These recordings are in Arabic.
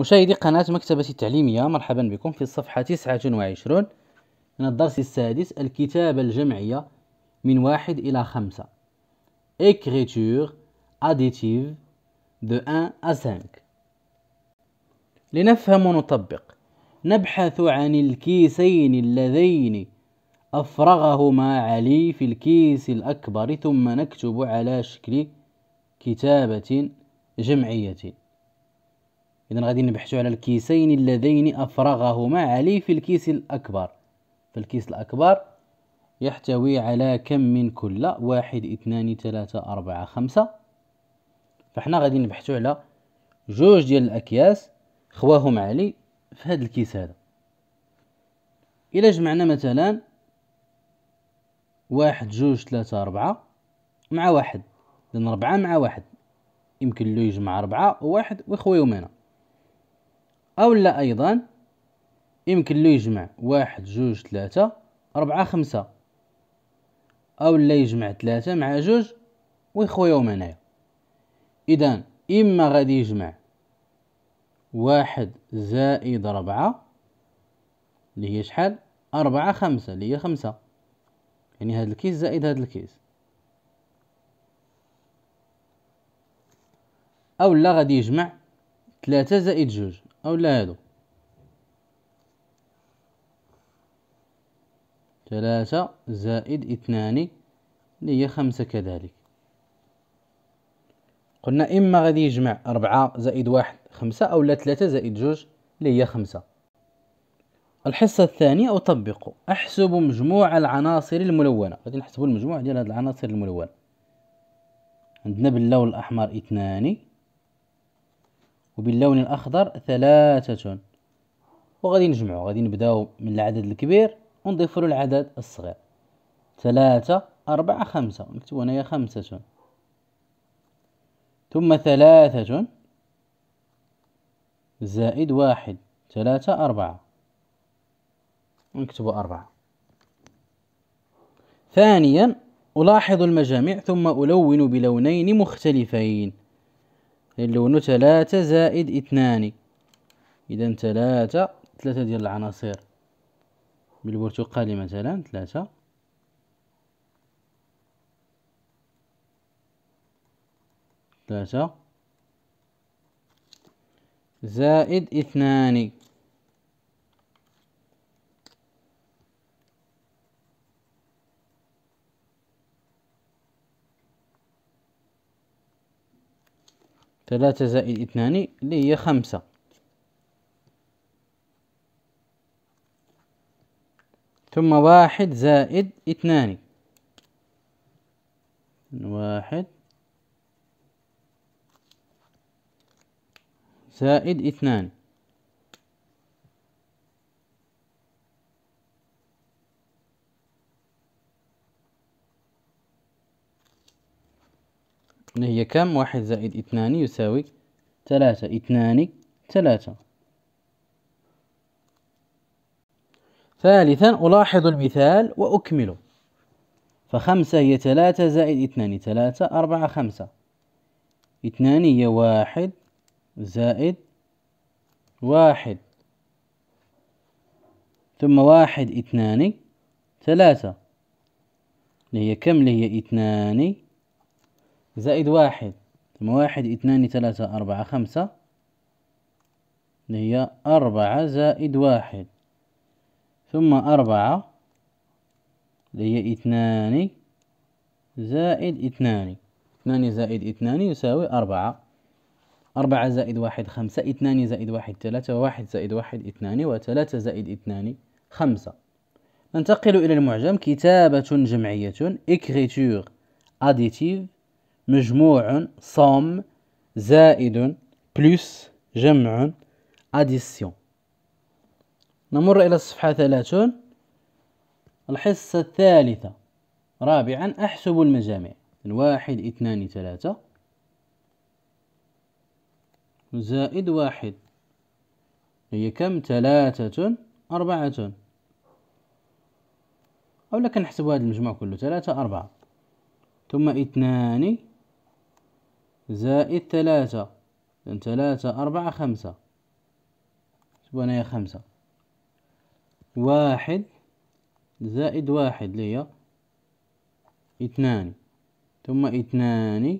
مشاهدي قناة مكتبة التعليمية مرحبا بكم في الصفحة 29 من الدرس السادس الكتابة الجمعية من واحد إلى خمسة Écriture additive de 1 à 5 لنفهم ونطبق نبحث عن الكيسين اللذين أفرغهما علي في الكيس الأكبر ثم نكتب على شكل كتابة جمعية إذا غادي نبحثوا على الكيسين اللذين أفرغهما علي في الكيس الأكبر فالكيس الأكبر يحتوي على كم من كل واحد اثنان ثلاثة أربعة خمسة فحنا غادي نبحثوا على جوج ديال الأكياس خواهم علي في هذا الكيس هذا إلا جمعنا مثلا واحد جوج ثلاثة أربعة مع واحد لأن أربعة مع واحد يمكن له يجمع أربعة وواحد ويخويهم هنا أو لا أيضا يمكن له يجمع واحد جوج ثلاثة أربعة خمسة أو لا يجمع ثلاثة مع جوج ويخويهم هنايا إذا إما غادي يجمع واحد زائد أربعة اللي هي شحال أربعة خمسة اللي هي خمسة يعني هاد الكيس زائد هاد الكيس أو لا غادي يجمع ثلاثة زائد جوج أولاده ثلاثة زائد اثنان اللي هي خمسة كذلك قلنا إما غادي يجمع أربعة زائد واحد خمسة أولا ثلاثة زائد جوج اللي هي خمسة الحصة الثانية أطبق أحسب مجموع العناصر الملونة غادي نحسبو المجموع ديال هاد العناصر الملونة عندنا باللون الأحمر اثنان وباللون الأخضر ثلاثة وغادي نجمعو غادي نبداو من العدد الكبير له العدد الصغير ثلاثة أربعة خمسة نكتبو هنايا خمسة ثم ثلاثة زائد واحد ثلاثة أربعة نكتبو أربعة ثانيا ألاحظ المجامع ثم ألون بلونين مختلفين لونه ثلاثة زائد اثنان إذا ثلاثة ثلاثة ديال العناصر بالبرتقالي مثلا ثلاثة ثلاثة زائد اثنان ثلاثة زائد اثنان اللي هي خمسة ثم واحد زائد اثنان واحد زائد اثنان هي كم واحد زائد اثنان يساوي ثلاثة اثنان ثلاثة ثالثا ألاحظ المثال وأكمله فخمسة هي ثلاثة زائد اثنان ثلاثة أربعة خمسة اثنان هي واحد زائد واحد ثم واحد اثنان ثلاثة اللي هي كم اللي هي اثنان زائد واحد ثم واحد اثنان ثلاثة أربعة خمسة هي أربعة زائد واحد ثم أربعة هي اثنان زائد اثنان اثنان زائد اثنان يساوي أربعة أربعة زائد واحد خمسة اثنان زائد واحد ثلاثة واحد زائد واحد اثنان وثلاثة زائد اثنان خمسة ننتقل إلى المعجم كتابة جمعية écriture additive مجموع صام زائد بلس جمع أديسيون نمر إلى الصفحة ثلاثون الحصة الثالثة رابعا أحسب المجاميع واحد اثنان ثلاثة زائد واحد هي كم ثلاثة أربعة أو لكن نحسب هذا المجموع كله ثلاثة أربعة ثم اثنان زائد ثلاثة إذن ثلاثة أربعة خمسة شوفوا هنايا خمسة واحد زائد واحد ليا اثنان ثم اثنان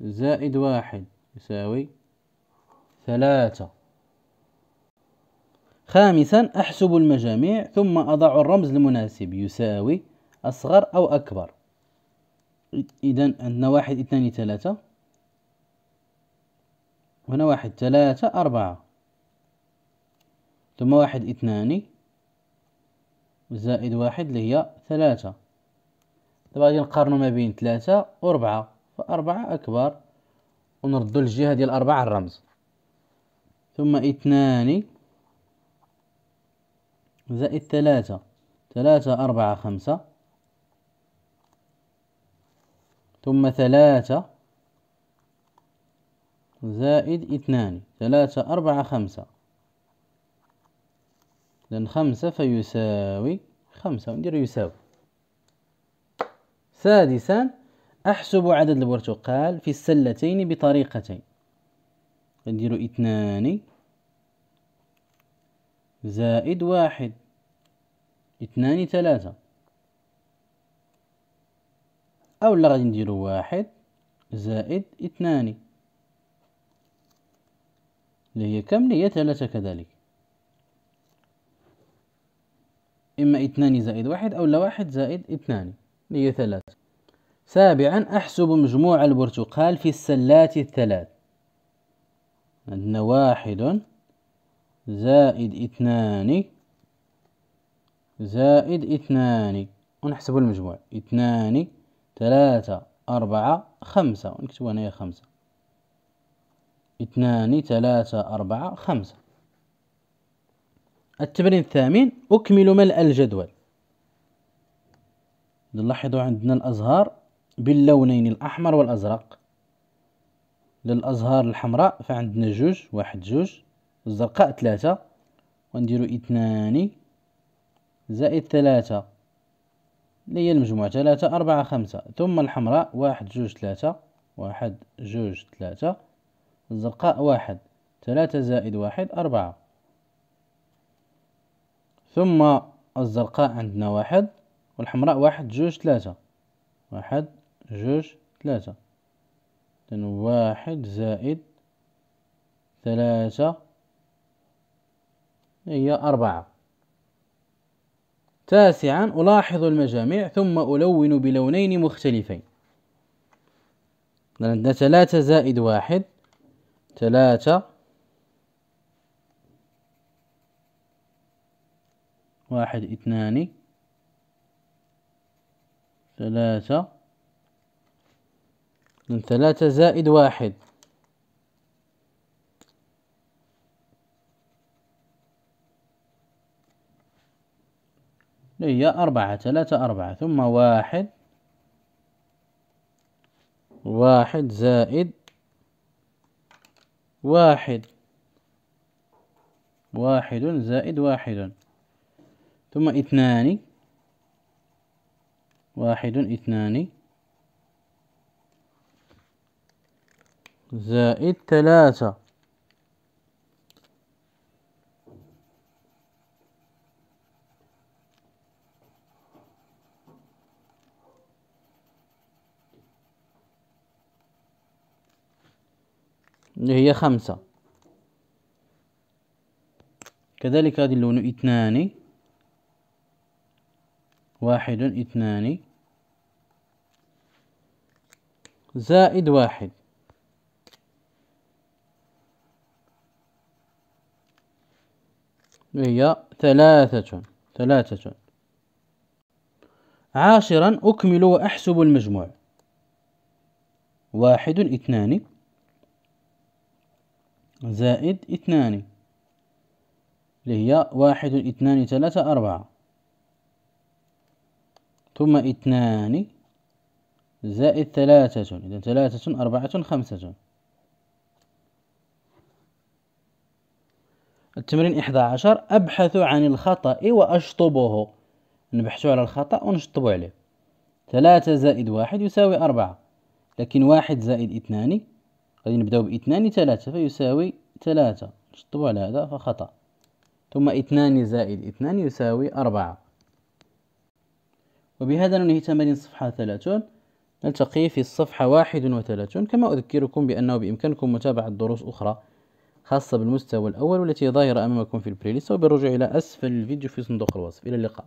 زائد واحد يساوي ثلاثة خامسا أحسب المجاميع ثم أضع الرمز المناسب يساوي أصغر أو أكبر إذا عندنا واحد اثنان ثلاثة هنا واحد ثلاثة أربعة ثم واحد اثنان زائد واحد اللي هي ثلاثة دابا غادي نقارنو ما بين ثلاثة وربعة فأربعة أكبر ونردو الجهة ديال أربعة الرمز ثم اثنان زائد ثلاثة ثلاثة أربعة خمسة ثم ثلاثة زائد اثنان ثلاثة أربعة خمسة إذن خمسة فيساوي خمسة ندير يساوي سادسا أحسب عدد البرتقال في السلتين بطريقتين ندير اثنان زائد واحد اثنان ثلاثة أو لا غادي نديرو واحد زائد اثنان اللي هي كم اللي هي ثلاثة كذلك إما اثنان زائد واحد أو لا واحد زائد اثنان اللي هي ثلاثة سابعا أحسب مجموع البرتقال في السلات الثلاث عندنا واحد زائد اثنان زائد اثنان ونحسب المجموع اثنان ثلاثة أربعة خمسة ونكتب هنايا خمسة اثنان ثلاثة أربعة خمسة التمرين الثامن أكمل ملء الجدول نلاحظوا عندنا الأزهار باللونين الأحمر والأزرق للأزهار الحمراء فعندنا جوج واحد جوج الزرقاء ثلاثة ونديرو اثنان زائد ثلاثة اللي هي المجموع ثلاثة أربعة خمسة ثم الحمراء واحد جوج ثلاثة واحد جوج ثلاثة الزرقاء واحد ثلاثة زائد واحد أربعة ثم الزرقاء عندنا واحد والحمراء واحد جوج ثلاثة واحد جوج ثلاثة إذن واحد زائد ثلاثة هي أربعة تاسعا ألاحظ المجاميع ثم ألون بلونين مختلفين عندنا ثلاثة زائد واحد ثلاثة واحد اثنان ثلاثة من ثلاثة زائد واحد هي أربعة ثلاثة أربعة ثم واحد واحد زائد واحد واحد زائد واحد ثم اثنان واحد اثنان زائد ثلاثة اللي هي خمسة كذلك غادي نلونو اثنان واحد اثنان زائد واحد هي ثلاثة ثلاثة عاشرا أكمل وأحسب المجموع واحد اثنان زائد اثنان اللي هي واحد اثنان ثلاثة أربعة ثم اثنان زائد ثلاثة إذا ثلاثة أربعة خمسة التمرين 11 أبحث عن الخطأ وأشطبه نبحث على الخطأ ونشطب عليه ثلاثة زائد واحد يساوي أربعة لكن واحد زائد اثنان غادي نبداو باثنان ثلاثة فيساوي ثلاثة نشطبو على هذا فخطأ ثم اثنان زائد اثنان يساوي أربعة وبهذا ننهي تمارين صفحة ثلاثون نلتقي في الصفحة واحد وثلاثون كما أذكركم بأنه بإمكانكم متابعة دروس أخرى خاصة بالمستوى الأول والتي ظاهرة أمامكم في البريليست وبالرجوع إلى أسفل الفيديو في صندوق الوصف إلى اللقاء